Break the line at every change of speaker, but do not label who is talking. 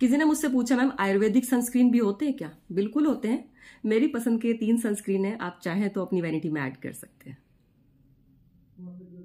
किसी ने मुझसे पूछा मैम आयुर्वेदिक सनस्क्रीन भी होते हैं क्या बिल्कुल होते हैं मेरी पसंद के तीन सनस्क्रीन है आप चाहें तो अपनी वैनिटी में ऐड कर सकते हैं